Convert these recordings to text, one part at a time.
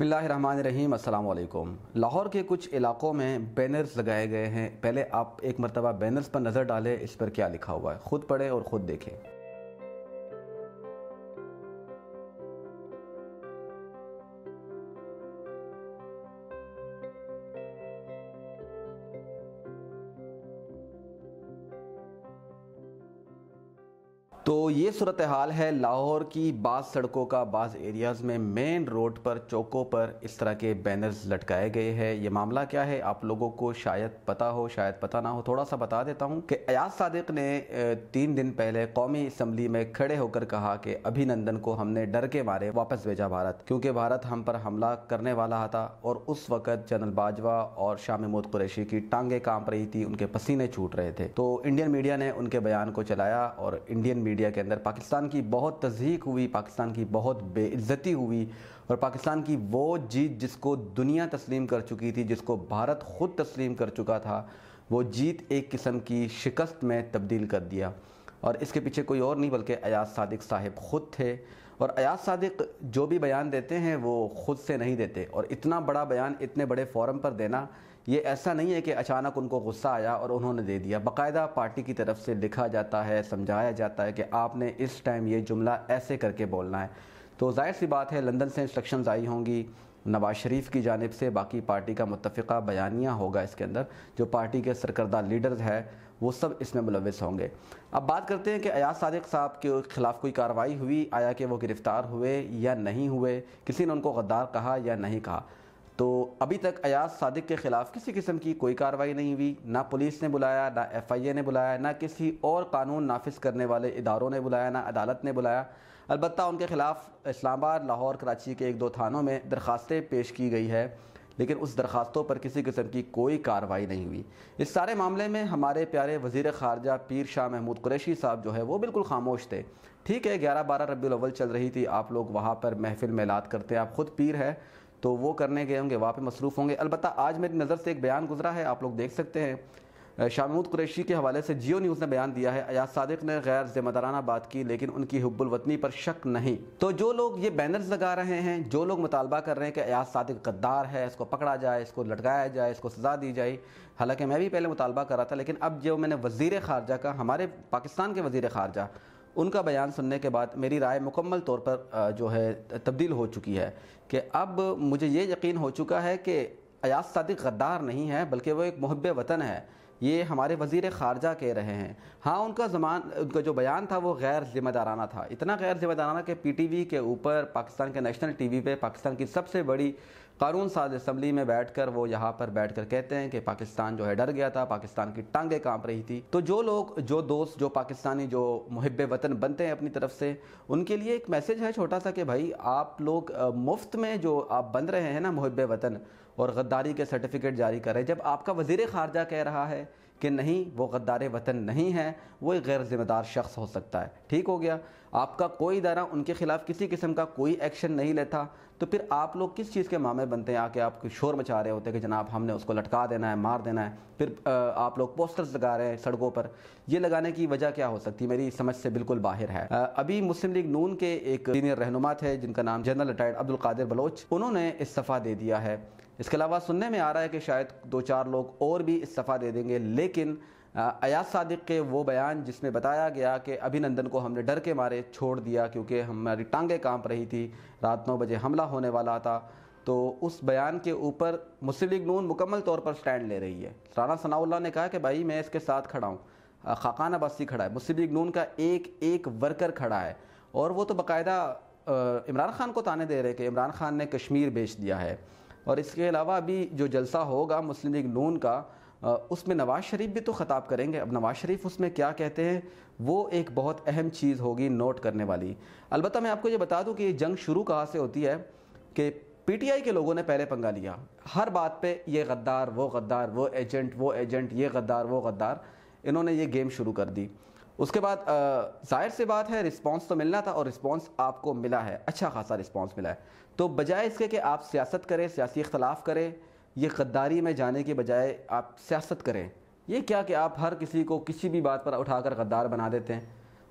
बसमीम अल्लाम लाहौर के कुछ इलाक़ों में बैनर्स लगाए गए हैं पहले आप एक मरतबा बैनर्स पर नज़र डालें इस पर क्या लिखा हुआ है ख़ुद पढ़ें और ख़ुद देखें तो ये सूरत हाल है लाहौर की बाज़ सड़कों का बाज़ एरियाज़ में मेन रोड पर चौकों पर इस तरह के बैनर्स लटकाए गए हैं ये मामला क्या है आप लोगों को शायद पता हो शायद पता ना हो थोड़ा सा बता देता हूँ कि अयाज सादिक ने तीन दिन पहले कौमी इसम्बली में खड़े होकर कहा कि अभिनंदन को हमने डर के मारे वापस भेजा भारत क्योंकि भारत हम पर हमला करने वाला था और उस वक़्त जनरल बाजवा और शाह महमूद कुरैशी की टांगें कांप रही थी उनके पसीने छूट रहे थे तो इंडियन मीडिया ने उनके बयान को चलाया और इंडियन मीडिया के अंदर पाकिस्तान की बहुत तजीक हुई पाकिस्तान की बहुत बेइज्जती हुई और पाकिस्तान की वो जीत जिसको दुनिया तस्लीम कर चुकी थी जिसको भारत ख़ुद तस्लीम कर चुका था वो जीत एक किस्म की शिकस्त में तब्दील कर दिया और इसके पीछे कोई और नहीं बल्कि अयाज सदक साहिब ख़ुद थे और अयाज सादिक जो भी बयान देते हैं वो ख़ुद से नहीं देते और इतना बड़ा बयान इतने बड़े फोरम पर देना ये ऐसा नहीं है कि अचानक उनको गुस्सा आया और उन्होंने दे दिया बाकायदा पार्टी की तरफ से लिखा जाता है समझाया जाता है कि आपने इस टाइम ये जुमला ऐसे करके बोलना है तो जाहिर सी बात है लंदन से इंस्ट्रक्शन आई होंगी नवाज शरीफ की जानब से बाकी पार्टी का मुतफ़ा बयानिया होगा इसके अंदर जो पार्टी के सरकर्दा लीडर्स हैं वो सब इसमें मुलविस होंगे अब बात करते हैं कि अयाज सदक साहब के ख़िलाफ़ कोई कार्रवाई हुई आया कि वो गिरफ़्तार हुए या नहीं हुए किसी ने उनको गद्दार कहा या नहीं कहा तो अभी तक अयाज सादिक के ख़िलाफ़ किसी किस्म की कोई कार्रवाई नहीं हुई ना पुलिस ने बुलाया ना एफआईए ने बुलाया ना किसी और कानून नाफिज करने वाले इदारों ने बुलाया ना अदालत ने बुलाया अलबत् उनके ख़िलाफ़ इस्लामाबाद लाहौर कराची के एक दो थानों में दरख्वास्तें पेश की गई है लेकिन उस दरख्वास्तों पर किसी किस्म की कोई कार्रवाई नहीं हुई इस सारे मामले में हमारे प्यारे वजीर खारजा पीर शाह महमूद कुरैशी साहब जो है वो बिल्कुल खामोश थे ठीक है ग्यारह बारह रबी अव्वल चल रही थी आप लोग वहाँ पर महफिल मेलाद करते हैं आप ख़ुद पीर है तो वो करने गए होंगे वहाँ पर मसरूफ़ होंगे अलबत्त आज मेरी नज़र से एक बयान गुजरा है आप लोग देख सकते हैं शामूद कुरैशी के हवाले से जियो न्यूज़ ने बयान दिया है अयाज सदक ने गैर जिम्मेदाराना बात की लेकिन उनकी हब्बुलवतनी पर शक नहीं तो जो लोग ये बैनर्स लगा रहे हैं जो लोग मुतालबा कर रहे हैं कि अयाज सादिक गद्दार है इसको पकड़ा जाए इसको लटकाया जाए इसको सज़ा दी जाए हालांकि मैं भी पहले मुतालबा कर रहा था लेकिन अब जो मैंने वजीर खारजा का हमारे पाकिस्तान के वजीर खारजा उनका बयान सुनने के बाद मेरी राय मुकम्मल तौर पर जो है तब्दील हो चुकी है कि अब मुझे ये यकीन हो चुका है कि अयाज सदक गद्दार नहीं है बल्कि वो एक महब वतन है ये हमारे वजीर खारजा कह रहे हैं हाँ उनका जमान उनका जो बयान था वो गैर जिम्मेदाराना था इतना गैर जिम्मेदाराना कि पीटीवी के ऊपर पाकिस्तान के नेशनल टीवी पे पाकिस्तान की सबसे बड़ी कानून साज असम्बली में बैठकर वो यहाँ पर बैठकर कहते हैं कि पाकिस्तान जो है डर गया था पाकिस्तान की टांगें कांप रही थी तो जो लोग जो दोस्त जो पाकिस्तानी जो मुहब वतन बनते हैं अपनी तरफ से उनके लिए एक मैसेज है छोटा सा कि भाई आप लोग मुफ्त में जो आप बन रहे हैं ना मुहब वतन और गद्दारी के सर्टिफिकेट जारी कर रहे हैं जब आपका वजीर खारजा कह रहा है कि नहीं वो गद्दार वतन नहीं है वो एक गैर जिम्मेदार शख्स हो सकता है ठीक हो गया आपका कोई इदारा उनके खिलाफ किसी किस्म का कोई एक्शन नहीं लेता तो फिर आप लोग किस चीज़ के मामले बनते हैं आके आप शोर मचा रहे होते हैं कि जनाब हमने उसको लटका देना है मार देना है फिर आप लोग पोस्टर्स लगा रहे हैं सड़कों पर ये लगाने की वजह क्या हो सकती है मेरी समझ से बिल्कुल बाहर है अभी मुस्लिम लीग नून के एक सीनियर रहनुमा थे जिनका नाम जनरल रिटायर्ड अब्दुल कादिर बलोच उन्होंने इस्तीफ़ा दे दिया है इसके अलावा सुनने में आ रहा है कि शायद दो चार लोग और भी इस्तीफ़ा दे देंगे लेकिन अयाज सादिक के वो बयान जिसमें बताया गया कि अभिनंदन को हमने डर के मारे छोड़ दिया क्योंकि हमारी टांगें कांप रही थी रात नौ बजे हमला होने वाला था तो उस बयान के ऊपर मुस्लिम लीग नून मुकम्मल तौर पर स्टैंड ले रही है राना सनाउल्ला ने कहा कि भाई मैं इसके साथ खड़ा हूँ खाकान अबासी खड़ा है मुस्लिम लीग नून का एक एक वर्कर खड़ा है और वो तो बाकायदा इमरान खान को ताने दे रहे कि इमरान खान ने कश्मीर बेच दिया है और इसके अलावा अभी जो जलसा होगा मुस्लिम लीग नून का उसमें नवाज़ शरीफ भी तो ख़ताब करेंगे अब नवाज़ शरीफ उसमें क्या कहते हैं वो एक बहुत अहम चीज़ होगी नोट करने वाली अलबत् मैं आपको ये बता दूँ कि ये जंग शुरू कहाँ से होती है कि पीटीआई के लोगों ने पहले पंगा लिया हर बात पे ये गद्दार वो गद्दार वो एजेंट वो एजेंट ये गद्दार वो गद्दार इन्होंने ये गेम शुरू कर दी उसके बाद जाहिर सी बात है रिस्पांस तो मिलना था और रिस्पांस आपको मिला है अच्छा खासा रिस्पांस मिला है तो बजाय इसके कि आप सियासत करें सियासी इख्तलाफ करें ये गद्दारी में जाने के बजाय आप सियासत करें ये क्या कि आप हर किसी को किसी भी बात पर उठाकर गद्दार बना देते हैं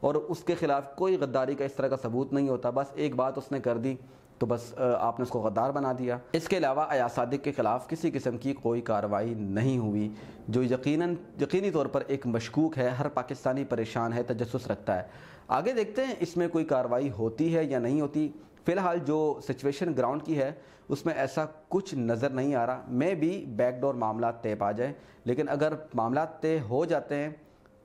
और उसके ख़िलाफ़ कोई गद्दारी का इस तरह का सबूत नहीं होता बस एक बात उसने कर दी तो बस आपने उसको गद्दार बना दिया इसके अलावा अयासादिक सादिक के ख़िलाफ़ किसी किस्म की कोई कार्रवाई नहीं हुई जो यकीनन यकीनी तौर पर एक मशकूक है हर पाकिस्तानी परेशान है तजस रखता है आगे देखते हैं इसमें कोई कार्रवाई होती है या नहीं होती फ़िलहाल जो सिचुएशन ग्राउंड की है उसमें ऐसा कुछ नज़र नहीं आ रहा मे भी बैकडोर मामला तय पा जाए लेकिन अगर मामला तय हो जाते हैं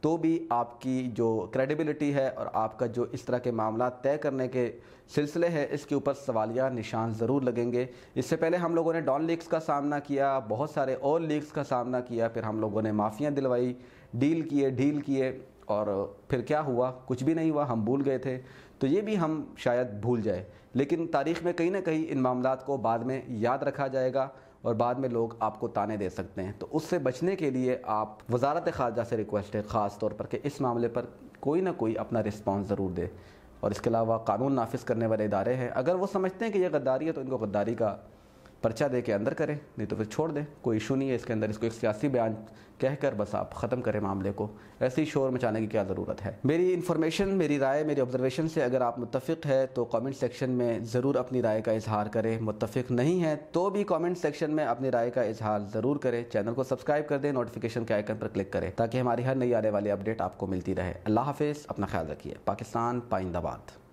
तो भी आपकी जो क्रेडिबिलिटी है और आपका जो इस तरह के मामला तय करने के सिलसिले हैं इसके ऊपर सवालिया निशान ज़रूर लगेंगे इससे पहले हम लोगों ने डॉन लीक्स का सामना किया बहुत सारे और लीक्स का सामना किया फिर हम लोगों ने माफ़ियाँ दिलवाई डील किए डील किए और फिर क्या हुआ कुछ भी नहीं हुआ हम भूल गए थे तो ये भी हम शायद भूल जाए लेकिन तारीख़ में कहीं ना कहीं इन मामला को बाद में याद रखा जाएगा और बाद में लोग आपको ताने दे सकते हैं तो उससे बचने के लिए आप वजारत खारजा से रिक्वेस्ट है ख़ास तौर पर कि इस मामले पर कोई ना कोई अपना रिस्पॉन्स ज़रूर दे और इसके अलावा कानून नाफिज करने वाले इदारे हैं अगर वो समझते हैं कि यह गद्दारी है तो इनको गद्दारी का पर्चा दे के अंदर करें नहीं तो फिर छोड़ दें कोई इशू नहीं है इसके अंदर इसको एक सियासी बयान कहकर बस आप ख़त्म करें मामले को ऐसे ही शोर मचाने की क्या ज़रूरत है मेरी इन्फॉर्मेशन मेरी राय मेरी ऑब्जर्वेशन से अगर आप मुतफ़ है तो कमेंट सेक्शन में ज़रूर अपनी राय का इजहार करें मुतफ़ नहीं है तो भी कमेंट सेक्शन में अपनी राय का इजहार ज़रूर करें चैनल को सब्सक्राइब कर दें नोटिफिकेशन के आइकन पर क्लिक करें ताकि हमारी हर नई आने वाली अपडेट आपको मिलती रहे अल्लाह हाफ़ अपना ख्याल रखिए पाकिस्तान पाइंदाबाद